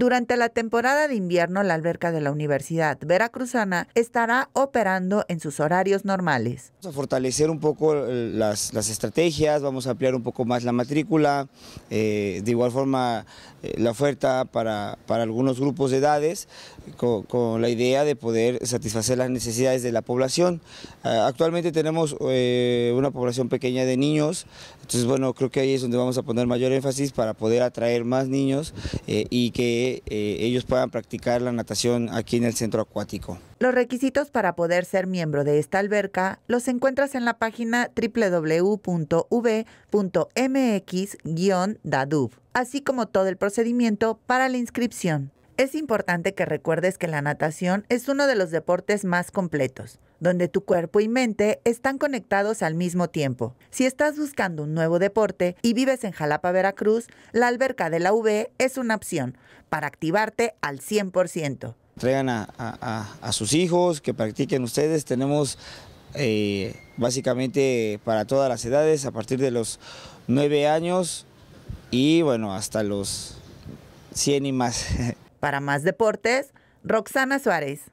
Durante la temporada de invierno, la alberca de la Universidad Veracruzana estará operando en sus horarios normales. Vamos a fortalecer un poco eh, las, estrategias, vamos a ampliar un poco más la matrícula, eh, de igual forma eh, la oferta para, algunos grupos de edades, con, la idea de poder satisfacer las necesidades de la población. Ah, actualmente tenemos una población pequeña de niños, entonces bueno, creo que ahí es donde vamos a poner mayor énfasis para poder atraer más niños y que eh, ellos puedan practicar la natación aquí en el centro acuático. Los requisitos para poder ser miembro de esta alberca los encuentras en la página www.v.mx-dadub, así como todo el procedimiento para la inscripción. Es importante que recuerdes que la natación es uno de los deportes más completos, donde tu cuerpo y mente están conectados al mismo tiempo. Si estás buscando un nuevo deporte y vives en Jalapa, Veracruz, la alberca de la UV es una opción para activarte al 100%. Traigan a, sus hijos, que practiquen ustedes. Tenemos eh, básicamente para todas las edades, a partir de los 9 años y bueno, hasta los 100 y más. Para más deportes, Roxana Suárez.